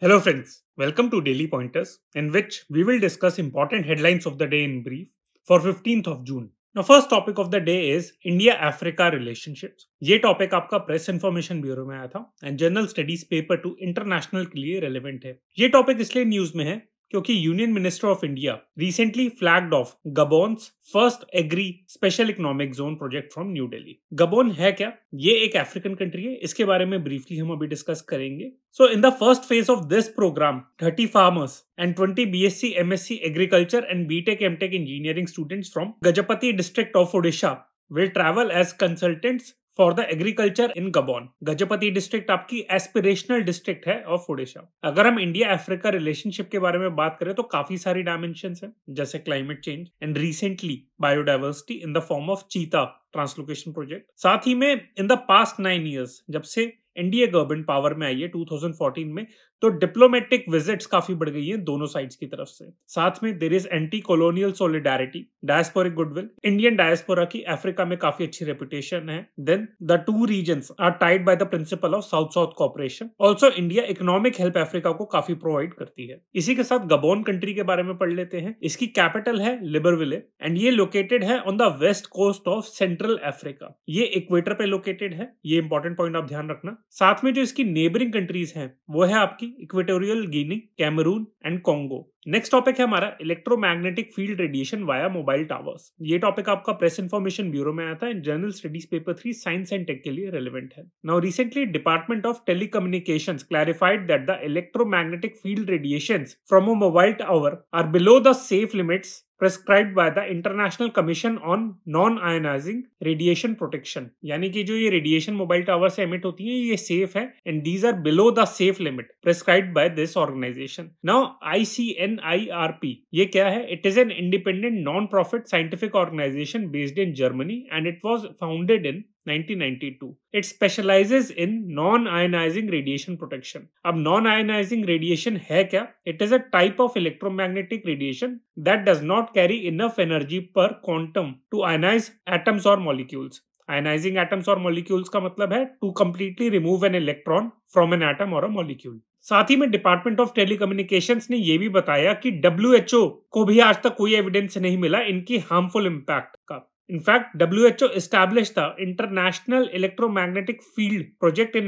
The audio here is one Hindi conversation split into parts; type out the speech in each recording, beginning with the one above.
Hello, friends. Welcome to Daily Pointers, in which we will discuss important headlines of the day in brief for 15th of June. Now, first topic of the day is India-Africa relationships. ये टॉपिक आपका प्रेस इन्फॉर्मेशन ब्यूरो में आया था and general studies paper two international के लिए रेलिवेंट है ये टॉपिक इसलिए न्यूज में है क्योंकि union minister of India recently flagged off Gabon's first agri special economic zone project from New Delhi Gabon है क्या ये एक अफ्रीकन कंट्री है इसके बारे में ब्रीफली हम अभी डिस्कस करेंगे so in the first phase of this programme thirty farmers and twenty B S and 20 BSc, MSc Agriculture and M tech engineering student from Gajapati district of Odisha will travel as consultants for the agriculture in Gabon Gajapati district आपकी एस्पिरेशनल डिस्ट्रिक्ट है ऑफ ओडिशा अगर हम इंडिया अफ्रीका रिलेशनशिप के बारे में बात करें तो काफी सारी डायमेंशन है जैसे climate change and recently biodiversity in the form of cheetah translocation project साथ ही में in the past nine years जब से एनडीए गवर्नमेंट पावर में आई है 2014 में तो डिप्लोमेटिक विजिट्स काफी बढ़ गई हैं दोनों साइड्स की तरफ से साथ में there is anti colonial solidarity diasporic goodwill Indian diaspora की अफ्रीका में काफी अच्छी रेपुटेशन है then the two region are tied by the principle of south south cooperation also India economic help Africa को काफी प्रोवाइड करती है इसी के साथ गबोन कंट्री के बारे में पढ़ लेते हैं इसकी कैपिटल है लिबरविले एंड ये लोकेटेड है on the west coast of central Africa ये इक्वेटर पे लोकेटेड है ये इंपॉर्टेंट पॉइंट आप ध्यान रखना साथ में जो इसकी नेबरिंग कंट्रीज हैं वो है आपकी Equatorial Guinea Cameroon and Congo next topic है हमारा electromagnetic field radiation via mobile towers ये टॉपिक आपका प्रेस इन्फॉर्मेशन ब्यूरो में आया था and general studies paper three science and tech के लिए रेलिवेंट है now recently department of telecommunication clarified that the electromagnetic field radiation from a mobile tower are below the safe limits prescribe by the international commission on non ionizing radiation protection यानी कि जो ये रेडिएशन मोबाइल टावर से एमिट होती है ये सेफ है and these are below the safe limit prescribe by this organisation now ICN N I R P ये क्या है it is an independent non profit scientific organisation based in Germany and it was founded in 1992. It specializes in non-ionizing radiation protection. अब non-ionizing radiation है क्या It is a type of electromagnetic radiation that does not carry enough energy per quantum to ionize atoms or molecules. Ionizing atoms और मॉलिक्यूल्स का मतलब है to completely remove an electron from an atom और अ मॉलिक्यूल साथ ही में डिपार्टमेंट ऑफ टेलीकम्युनिकेशंस ने यह भी बताया कि डब्ल्यू को भी आज तक कोई एविडेंस नहीं मिला इनकी हार्मफुल इम्पैक्ट का in fact W H O establish the international electromagnetic field project in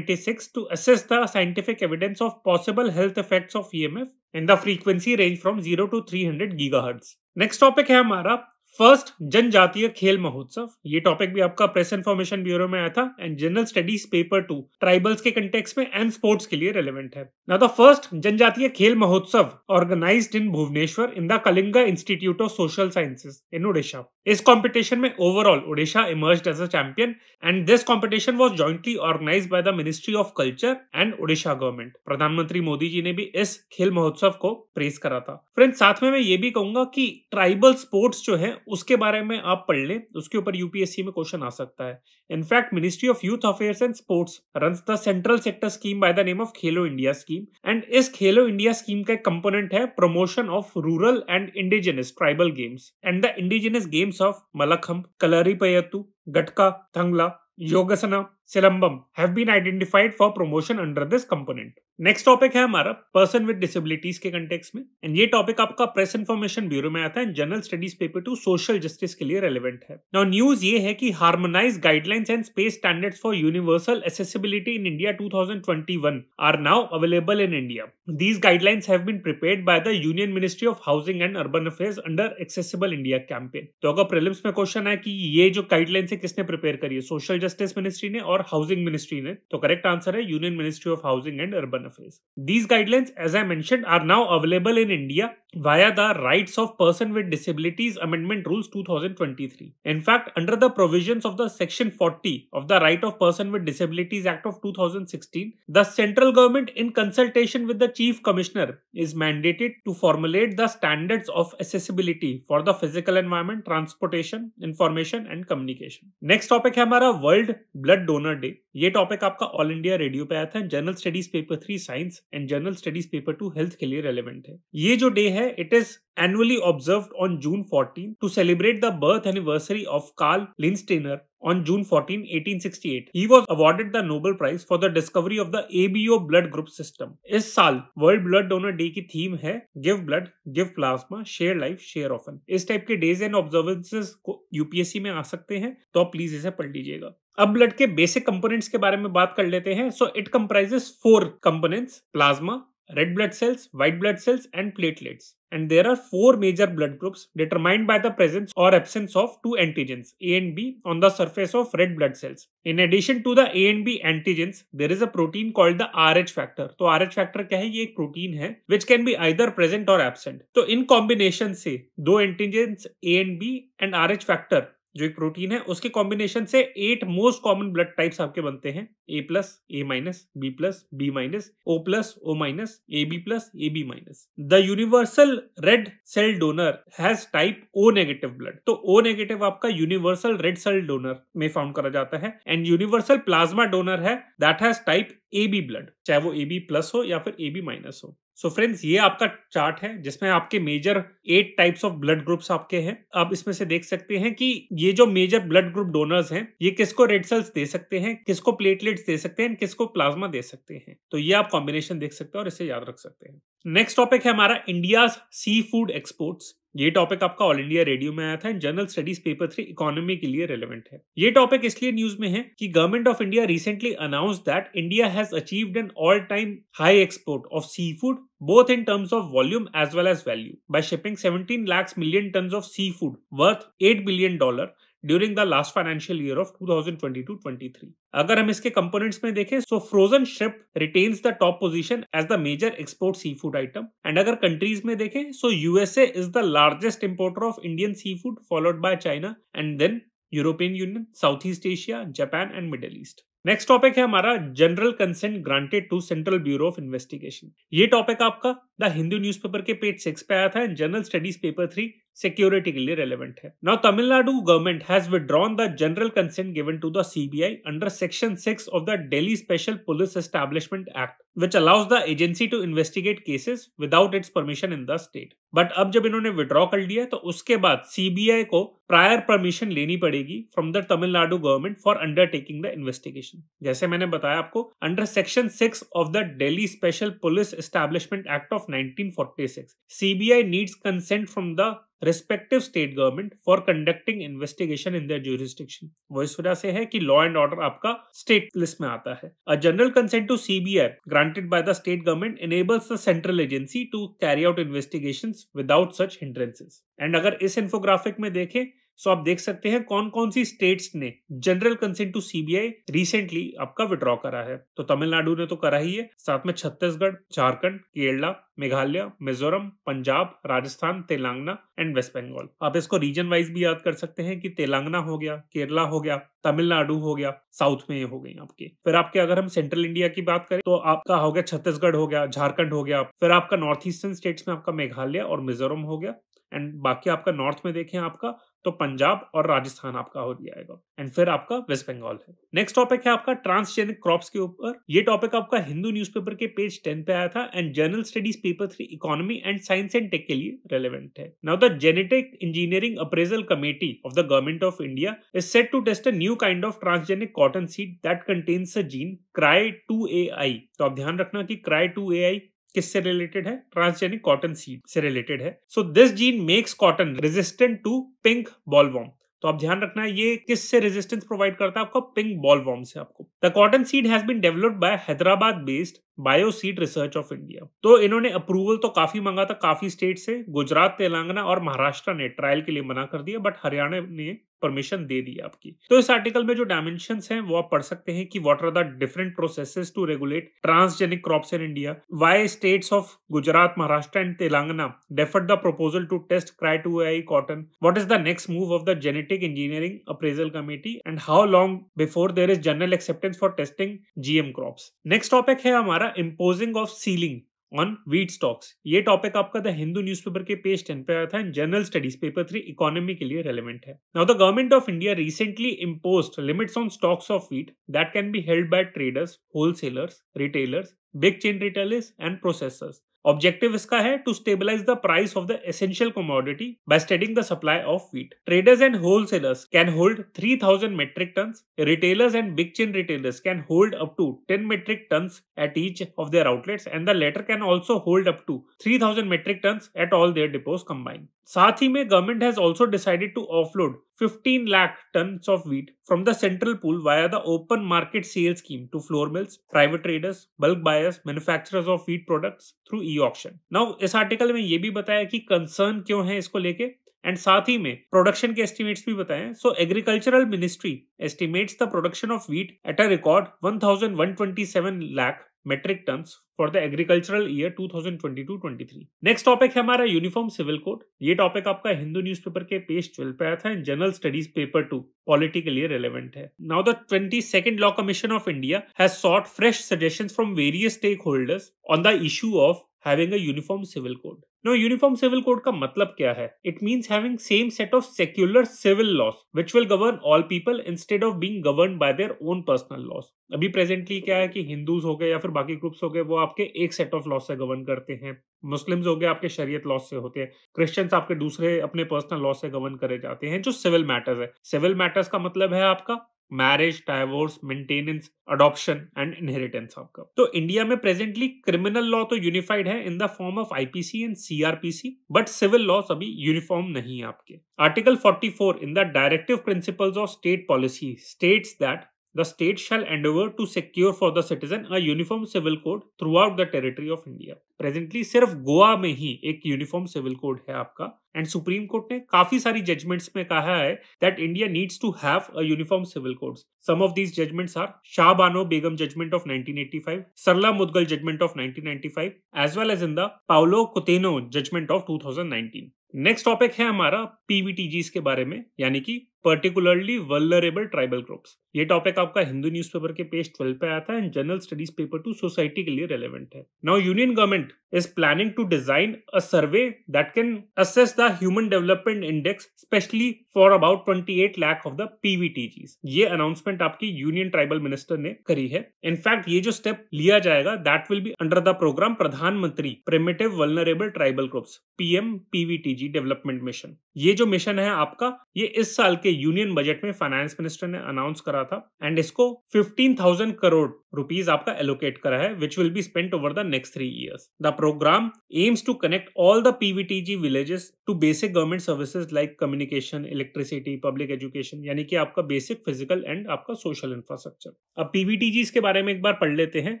1996 evidence of possible health evidence of E M F in the frequency range frequency zero to three hundred giga gigahertz. Next topic है हमारा फर्स्ट जनजातीय खेल महोत्सव ये टॉपिक भी आपका प्रेस इन्फॉर्मेशन ब्यूरो में आया था and general studies paper two tribals के कंटेक्स में एंड स्पोर्ट्स के लिए रेलिवेंट है ना द फर्स्ट जनजातीय खेल महोत्सव organise in Bhubaneswar in the Kalinga institute of social sciences in Orissa इस कॉम्पिटिशन में overall Orissa emerge as a champion and this competition was jointly organise by the ministry of culture and Orissa government प्रधानमंत्री मोदी जी ने भी इस खेल महोत्सव को प्रेस करा था फ्रेंड साथ में मैं ये भी कहूंगा कि ट्राइबल स्पोर्ट्स जो है उसके बारे में आप पढ़ लें उसके ऊपर यूपीएससी में क्वेश्चन आ सकता है in fact ministry of youth affairs and sports run the central sector scheme by the name of Khelo India scheme and इस खेलो इंडिया स्कीम का कंपोनेंट है promotion of rural and indigenous tribal games and the indigenous games of Mallakhamb Kalaripayattu Gatka Thangta Yogasana Silambam have been identified for promotion under this component next topic है हमारा पर्सन विद डिसेबिलिटीज के कंटेक्स में एंड ये टॉपिक आपका प्रेस इन्फॉर्मेशन ब्यूरो में आता है general studies paper two social justice के लिए रेलिवेंट है नाउ न्यूज ये है कि harmonise guidelines and space standards for universal accessibility in India two thousand twenty one are now available in India these guidelines have been prepared by the union ministry of housing and urban affairs under accessible India campaign तो अगर प्रिलिम्स में क्वेश्चन है कि ये जो गाइडलाइंस है किसने प्रिपेयर करी है सोशल जस्टिस मिनिस्ट्री ने और और हाउसिंग मिनिस्ट्री ने तो करेक्ट आंसर है union ministry of housing and urban affairs these guidelines as I mention are now available in India via the Rights of Person with Disabilities Amendment Rules 2023. In fact, under the provisions of the Section 40 of the Right of Person with Disabilities Act of 2016, the central government in consultation with the Chief Commissioner is mandated to formulate the standards of accessibility for the physical environment, transportation, information and communication. Next topic is our World Blood Donor Day. ये टॉपिक आपका ऑल इंडिया रेडियो पे आया था general studies paper three science and general studies paper two health के लिए रेलेवेंट है ये जो डे है है it is annually observe on June fourteen to celebrate the birth anniversary of Karl Landsteiner on June fourteen eighteen sixty eight he was awarded the Nobel prize for the discovery of the ABO blood इस साल वर्ल्ड ब्लड डोनर डे की थीम है give blood give plasma share life share often इस टाइप के डेज एंड ऑब्जर्वेंसेज को यूपीएससी में आ सकते हैं तो आप प्लीज इसे पढ़ लीजिएगा अब ब्लड के बेसिक कंपोनेंट्स के बारे में बात कर लेते हैं so it comprises four components plasma red blood cells, white blood cells, and platelets. And there are four major blood groups determined by the presence or absence of two antigens, A and B, on the surface of red blood cells. In addition to the A and B antigens, there is a protein called the RH factor. So RH factor क्या है? ये a protein which can be either present or absent. So in combination say, two antigens A and B and RH factor जो एक प्रोटीन है उसके कॉम्बिनेशन से eight most common blood types आपके बनते हैं A plus A minus B plus B minus O plus O minus A B plus A B minus the universal red cell donor has type O negative blood तो ओ नेगेटिव आपका यूनिवर्सल रेड सेल डोनर में फाउंड करा जाता है एंड यूनिवर्सल प्लाज्मा डोनर है that has type A B blood चाहे वो ए बी प्लस हो या फिर ए बी माइनस हो सो so फ्रेंड्स ये आपका चार्ट है जिसमें आपके major eight types of blood groups आपके हैं आप इसमें से देख सकते हैं कि ये जो मेजर ब्लड ग्रुप डोनर्स हैं ये किसको रेड सेल्स दे सकते हैं किसको प्लेटलेट्स दे सकते हैं किसको प्लाज्मा दे सकते हैं तो ये आप कॉम्बिनेशन देख सकते हैं और इसे याद रख सकते हैं नेक्स्ट टॉपिक है हमारा इंडिया सी फूड एक्सपोर्ट्स ये टॉपिक आपका ऑल इंडिया रेडियो में आया था and general studies paper three economy के लिए रेलेवेंट है ये टॉपिक इसलिए न्यूज में है कि government of India recently announce that India has achieved an all time high export of seafood in terms of volume as well as value value shipping shipping 17 million ton of seafood worth 8 billion dollar during the last financial year of 2022-23 अगर हम इसके कंपोनेंट्स में देखें so frozen shrimp retains the top position as the major export seafood item and अगर कंट्रीज में देखें so USA is the largest importer of Indian seafood followed by China and then European Union South East Asia Japan and Middle East next topic है हमारा general consent granted to Central Bureau of Investigation ये टॉपिक आपका द हिंदू पेपर के पेज सिक्स पे आया था and general studies paper three security के लिए रेलिवेंट है now Tamil Nadu government has withdrawn the general consent given to the CBI under section six of the Delhi special police establishment act which allows the agency to investigate cases without its permission in the state but अब जब इन्होंने विड्रॉ कर लिया तो उसके बाद सीबीआई को प्रायर परमिशन लेनी पड़ेगी from the Tamil Nadu government for undertaking the investigation जैसे मैंने बताया आपको under section six of the Delhi special police establishment act of of 1946, CBI needs consent from the respective state government for conducting investigation in their jurisdiction. वो इस वजह से है कि law and order आपका state list में आता है. A general consent to CBI granted by the state government enables the central agency to carry out investigations without such hindrances. And अगर इस infographic में देखें सो आप देख सकते हैं कौन कौन सी स्टेट्स ने general consent to CBI recently आपका विड्रॉ करा है तो तमिलनाडु ने तो करा ही है साथ में छत्तीसगढ़ झारखंड केरला मेघालय मिजोरम पंजाब राजस्थान तेलंगाना एंड वेस्ट बंगाल आप इसको रीजन वाइज भी याद कर सकते हैं कि तेलंगाना हो गया केरला हो गया तमिलनाडु हो गया साउथ में ये हो गई आपके फिर आपके अगर हम सेंट्रल इंडिया की बात करें तो आपका हो गया छत्तीसगढ़ हो गया झारखंड हो गया फिर आपका नॉर्थ ईस्टर्न स्टेट्स में आपका मेघालय और मिजोरम हो गया एंड बाकी आपका नॉर्थ में देखें आपका तो पंजाब और राजस्थान आपका हो जाएगा एंड फिर आपका वेस्ट बंगाल है नेक्स्ट टॉपिक है आपका ट्रांसजेनिक क्रॉप्स के ऊपर ये टॉपिक आपका हिंदू न्यूज़पेपर के पेज 10 पे आया था and general studies paper three economy and science and tech के लिए रेलिवेंट है now the genetic engineering appraisal committee of the government of India is set to test a new kind of transgenic cotton seed that contains a gene cry two A I तो आप ध्यान रखना कि क्राई टू ए आई किससे रिलेटेड है ट्रांसजेनिक कॉटन सीड से रिलेटेड है so this gene makes cotton resistant to pink bollworm तो आप ध्यान रखना ये किससे रेजिस्टेंस प्रोवाइड करता है आपको पिंक बॉलवॉर्म से आपको the cotton seed has been developed by Hyderabad based Bioseed research of India तो इन्होंने अप्रूवल तो काफी मांगा था काफी स्टेट से गुजरात तेलंगाना और महाराष्ट्र ने ट्रायल के लिए मना कर दिया बट हरियाणा ने परमिशन दे दी आपकी तो इस आर्टिकल में जो डायमेंशन हैं वो आप पढ़ सकते हैं कि what are the different processes to regulate transgenic crop in India why states of Gujarat Maharashtra and Telangana deferred the proposal to test cry two I cotton what is the next move of the genetic engineering appraisal committee and how long before there is general acceptance for testing GM crop next topic है हमारा imposing of ceiling on wheat stocks ये टॉपिक आपका द हिंदू न्यूज़पेपर के पेज टेन पे आया था and general studies paper three economy के लिए रेलिवेंट है now the government of India recently impose limits on stocks of wheat that can be held by traders wholesalers retailers big chain retailers and processors Objective iska hai to stabilize the price of the essential commodity by studying the supply of wheat. Traders and wholesalers can hold 3000 metric tons. Retailers and big chain retailers can hold up to 10 metric tons at each of their outlets and the latter can also hold up to 3000 metric tons at all their depots combined. साथ ही में government has also decided to offload 15 lakh ton of wheat from the central pool via the open market sale scheme to flour mills private traders bulk buyers manufacturers of wheat products through e auction now इस आर्टिकल में ये भी बताया कि कंसर्न क्यों है इसको लेके एंड साथ ही में प्रोडक्शन के एस्टिमेट्स भी बताएं so agricultural ministry estimates the production of wheat at a record 1127 lakh metric tons for the agricultural year 2022-23। Next topic है हमारा यूनिफॉर्म सिविल कोड ये टॉपिक आपका हिंदू न्यूज़पेपर के पेज ट्वेल्व पे आया था and general studies paper two polity के लिए रेलेवेंट है now the twenty second law commission of India has sought fresh suggestion from various stakeholders on the issue of having a uniform civil code. Now, uniform civil code का मतलब क्या है? It means having same set of secular civil laws which will govern all people instead of being governed by their own personal laws. अभी प्रेजेंटली क्या है कि हिंदूज हो गए या फिर बाकी ग्रुप्स हो गए वो आपके एक सेट ऑफ लॉ से गवर्न करते हैं मुस्लिम्स हो गए आपके शरीयत लॉ से होते हैं क्रिश्चियंस आपके दूसरे अपने पर्सनल लॉ से गवर्न करे जाते हैं जो सिविल मैटर्स है सिविल मैटर्स का मतलब है आपका marriage divorce maintenance adoption and inheritance आपका तो इंडिया में प्रेजेंटली क्रिमिनल लॉ तो यूनिफाइड है in the form of IPC and CrPC but civil laws अभी यूनिफॉर्म नहीं है आपके article 44 in the directive principles of state policy states that The state shall endeavour to secure for the citizen a uniform civil code throughout the territory of India. Presently सिर्फ गोवा में ही एक यूनिफॉर्म सिविल कोड है आपका एंड सुप्रीम कोर्ट ने काफी सारी जजमेंट्स में कहा है that India needs to have a uniform civil code some of these judgments are Shah Bano Begum judgment of 1985 Sarla Mudgal judgment of 1995 as well as in the Paulo Coutinho judgment of 2019 next topic है हमारा पीवीटीजीस के बारे में यानी कि पर्टिकुलरली वल्लरेबल ट्राइबल ग्रुप्स ये टॉपिक आपका हिंदू न्यूज़पेपर के पेज 12 पे आया था and general studies paper two society के लिए रेलेवेंट है now union government is planning to design a survey that can assess the human development index specially for about twenty eight lakh of the PVTG ये अनाउंसमेंट आपकी यूनियन ट्राइबल मिनिस्टर ने करी है इनफैक्ट ये जो स्टेप लिया जाएगा that will be under the programme Pradhan Mantri primitive vulnerable tribal groups PM PVTG development mission ये जो मिशन है आपका ये इस साल के यूनियन बजट में फाइनेंस मिनिस्टर ने अनाउंस करा था एंड इसको 15,000 करोड़ रुपीज आपका एलोकेट करा है which will be spent over the next three years the programme aims to connect all the PVTG villages to basic government services like communication electricity public education यानी कि आपका बेसिक फिजिकल एंड आपका सोशल इंफ्रास्ट्रक्चर अब जी इसके बारे में एक बार पढ़ लेते हैं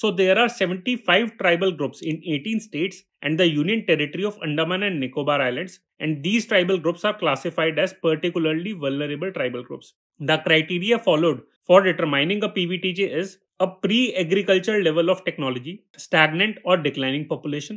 so there are seventy five tribal groups in eighteen states and the union territory of Andaman and Nicobar island and these tribal groups are classified as particularly vulnerable tribal groups the criteria followed for determining a PVTG is a pre agriculture level of technology stagnant और declining population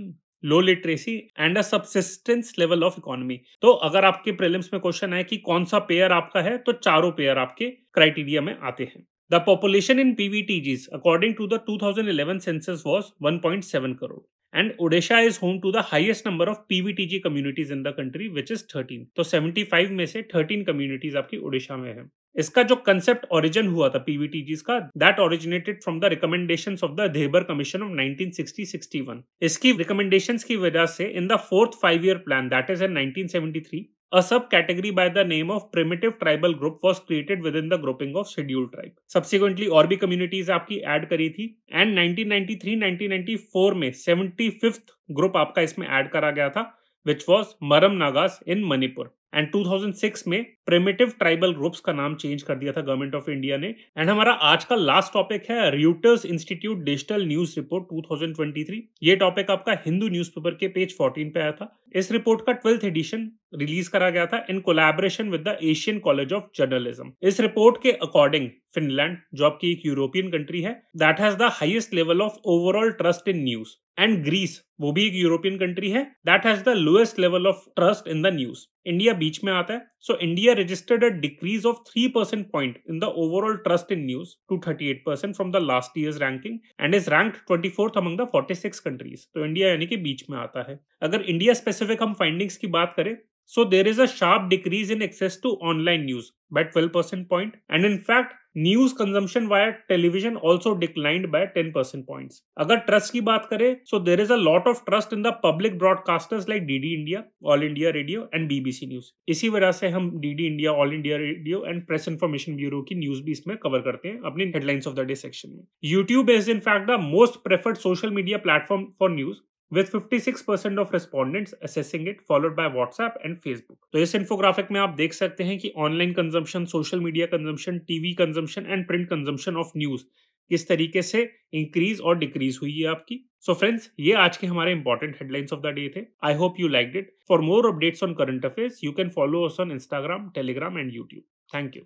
low literacy and a subsistence level of economy तो अगर आपके प्रिलिम्स में क्वेश्चन है कि कौन सा पेयर आपका है तो चारों पेयर आपके क्राइटेरिया में आते हैं the population in PVTG according to the two thousand eleven census point seven crore and Odisha is home to the highest number of PVTG communities in the country which is thirteen तो सेवेंटी फाइव में से थर्टीन कम्युनिटीज आपकी ओडिशा में है इसका जो कंसेप्ट ओरिजिन हुआ था पीवीटीजी का that originated from the recommendations of the Dhebar commission of 1960-61 इसकी रिकमेंडेशंस की वजह से in the fourth five year plan that is in 1973 A subcategory by the name of primitive tribal group was created within the grouping of scheduled tribe. Subsequently, और भी communities आपकी add करी थी and 1993-1994 में 75th ग्रुप आपका इसमें add करा गया था which was Maram Nagas in Manipur. And 2006 में प्रेमेटिव ट्राइबल ग्रुप्स का नाम चेंज कर दिया था गवर्नमेंट ऑफ इंडिया ने एंड हमारा आज का लास्ट टॉपिक है Reuters institute digital news report 2023 ये टॉपिक आपका हिंदू न्यूज़पेपर के पेज 14 पे आया था इस रिपोर्ट का ट्वेल्थ एडिशन रिलीज करा गया था in collaboration with the Asian college of journalism इस रिपोर्ट के अकॉर्डिंग फिनलैंड जो आपकी एक यूरोपियन कंट्री है that has the highest level of overall trust in news and Greece वो भी एक यूरोपियन कंट्री है that has the lowest level of trust in the news India बीच में आता है so India registered a decrease of three percent point in the overall trust in news two thirty eight percent from the last year ranking and is rank twenty fourth among the forty six countries तो इंडिया यानी कि बीच में आता है अगर इंडिया स्पेसिफिक स्पेसिफिक हम फाइंडिंग्स की बात करें so there is a decrease in access to online news by twelve percent point and in fact news consumption via television also declined by ten percent point अगर ट्रस्ट की बात करें so there is a lot of trust in the public broadcasters like DD India All India Radio and BBC news इसी वजह से हम DD India All India Radio and Press information Bureau की न्यूज भी इसमें कवर करते हैं अपनी headlines of the day section में YouTube is in fact the most preferred social media platform for news with fifty six percent of respondents assessing it followed by WhatsApp and Facebook तो इस इन्फोग्राफिक में आप देख सकते हैं कि online consumption social media consumption TV consumption and print consumption of news किस तरीके से इंक्रीज और डिक्रीज हुई है आपकी सो so फ्रेंड्स ये आज के हमारे important headlines of the day थे I hope you like it for more updates on current affairs you can follow us on Instagram Telegram and YouTube thank you